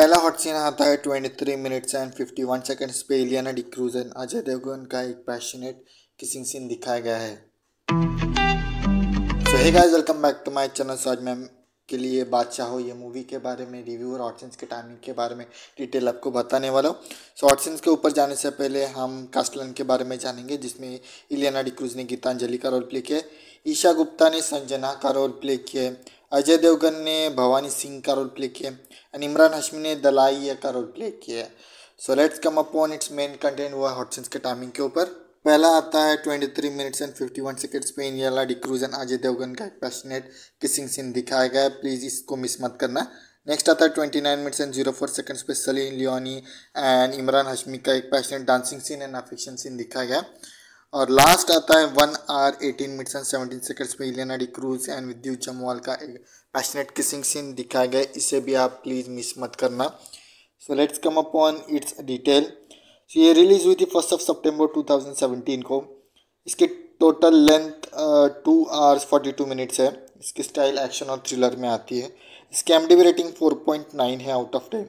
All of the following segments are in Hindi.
पहला हॉट सीन आता है twenty three minutes and fifty one seconds पे इलियाना डिक्रूज एंड अजय देवगन का एक पैशनेट किसिंग सीन दिखाया गया है so hey guys welcome back to my channel so आज मैम के लिए बादशाह हो ये मूवी के बारे में रिव्यू और ऑडियंस के टाइमिंग के बारे में डिटेल आपको बताने वाला हूँ सो so, ऑडियंस के ऊपर जाने से पहले हम कास्टलन के बारे में जानेंगे जिसमें इलियाना डिक्रूज ने गीतांजलि का रोल प्ले किया ईशा गुप्ता ने संजना का रोल प्ले किया अजय देवगन ने भवानी सिंह का रोल प्ले किया एंड इमरान हशमी ने दलाइया का रोल प्ले किया so let's come upon its main content हुआ सेंस के टाइमिंग के ऊपर पहला आता है twenty three minutes and fifty one seconds पे इनियला डिक्रूज एंड अजय देवगन का एक पैशनेट किसिंग सीन दिखाया गया प्लीज़ इसको मिस मत करना नेक्स्ट आता है twenty nine minutes and zero four seconds पे सलीन लियोनी एंड इमरान हशमी का एक passionate dancing scene and affection scene दिखाया गया और लास्ट आता है one hour eighteen minutes and seventeen seconds में इलेना डी क्रूज एंड विद्यू जमवाल का एक पैशनेट किसिंग सीन दिखाया गया इसे भी आप प्लीज़ मिस मत करना so let's come up on its detail so ये रिलीज़ हुई थी फर्स्ट ऑफ सेप्टेम्बर टू को इसके total length two hours forty two minutes है इसकी स्टाइल एक्शन और थ्रिलर में आती है इसकी M rating four point nine है आउट ऑफ टेन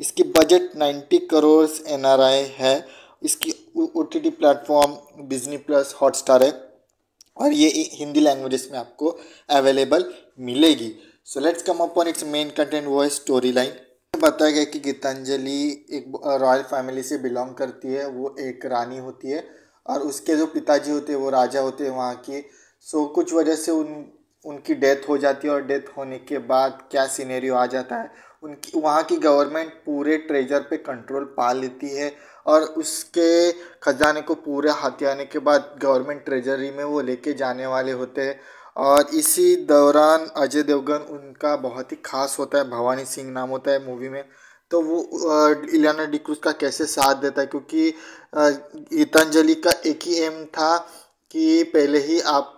इसकी बजट नाइन्टी करोड़ एन है इसकी O T T platform Disney plus Hotstar है और ये हिंदी लैंग्वेजेस में आपको अवेलेबल मिलेगी so let's come upon its main content वो है स्टोरी लाइन बताया गया कि गीतांजलि एक रॉयल फैमिली से बिलोंग करती है वो एक रानी होती है और उसके जो पिताजी होते हैं वो राजा होते हैं वहाँ के सो कुछ वजह से उन उनकी डेथ हो जाती है और डेथ होने के बाद क्या सीनेरियो आ जाता है उनकी वहाँ की गवर्नमेंट पूरे ट्रेजर पे कंट्रोल पा लेती है और उसके ख़जाने को पूरा हथियाने के बाद गवर्नमेंट ट्रेजरी में वो लेके जाने वाले होते हैं और इसी दौरान अजय देवगन उनका बहुत ही खास होता है भवानी सिंह नाम होता है मूवी में तो वो इलियाना डिक्रूज का कैसे साथ देता है क्योंकि गीतांजलि का एक ही एम था कि पहले ही आप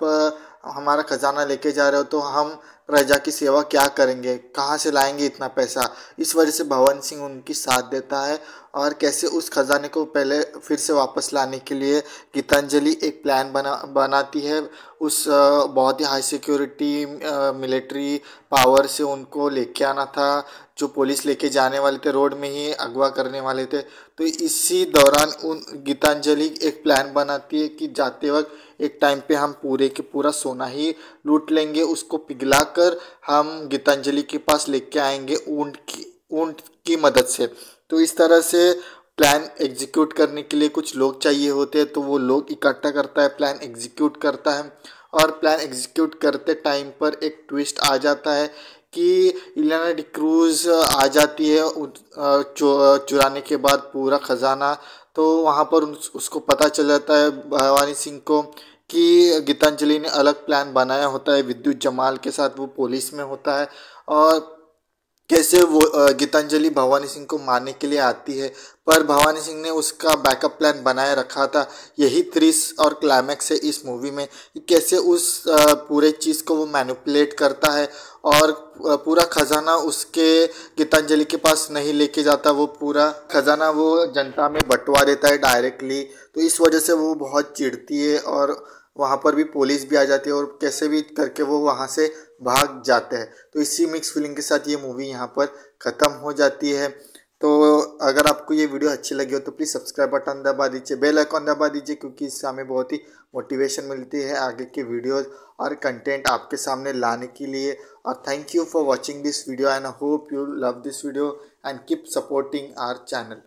हमारा खजाना लेके जा रहे हो तो हम प्रजा की सेवा क्या करेंगे कहाँ से लाएंगे इतना पैसा इस वजह से भवन सिंह उनकी साथ देता है और कैसे उस खजाने को पहले फिर से वापस लाने के लिए गीतांजलि एक प्लान बना बनाती है उस बहुत ही हाई सिक्योरिटी मिलिट्री पावर से उनको लेके आना था जो पुलिस लेके जाने वाले थे रोड में ही अगवा करने वाले थे तो इसी दौरान उन गीतांजलि एक प्लान बनाती है कि जाते वक्त एक टाइम पे हम पूरे के पूरा सोना ही लूट लेंगे उसको पिघला कर हम गीतांजलि के पास लेके आएंगे ऊँट की ऊँट की मदद से तो इस तरह से प्लान एग्जीक्यूट करने के लिए कुछ लोग चाहिए होते हैं तो वो लोग इकट्ठा करता है प्लान एग्जीक्यूट करता है और प्लान एग्जीक्यूट करते टाइम पर एक ट्विस्ट आ जाता है कि इलाना डिक्रूज आ जाती है चुराने के बाद पूरा ख़जाना तो वहाँ पर उसको पता चल जाता है भवानी सिंह को कि गीतांजलि ने अलग प्लान बनाया होता है विद्युत जमाल के साथ वो पुलिस में होता है और कैसे वो गीतांजलि भवानी सिंह को मारने के लिए आती है पर भवानी सिंह ने उसका बैकअप प्लान बनाए रखा था यही त्रिस और क्लाइमैक्स है इस मूवी में कैसे उस पूरे चीज़ को वो मैनिपुलेट करता है और पूरा खजाना उसके गीतांजलि के पास नहीं लेके जाता वो पूरा खजाना वो जनता में बंटवा देता है डायरेक्टली तो इस वजह से वो बहुत चिढ़ती है और वहाँ पर भी पुलिस भी आ जाती है और कैसे भी करके वो वहाँ से भाग जाते हैं तो इसी मिक्स फीलिंग के साथ ये मूवी यहाँ पर ख़त्म हो जाती है तो अगर आपको ये वीडियो अच्छी लगी हो तो प्लीज़ सब्सक्राइब बटन दबा दीजिए बेल आइकॉन दबा दीजिए क्योंकि इससे हमें बहुत ही मोटिवेशन मिलती है आगे के वीडियोस और कंटेंट आपके सामने लाने के लिए और thank you for watching this video and I hope you love this video and keep supporting our channel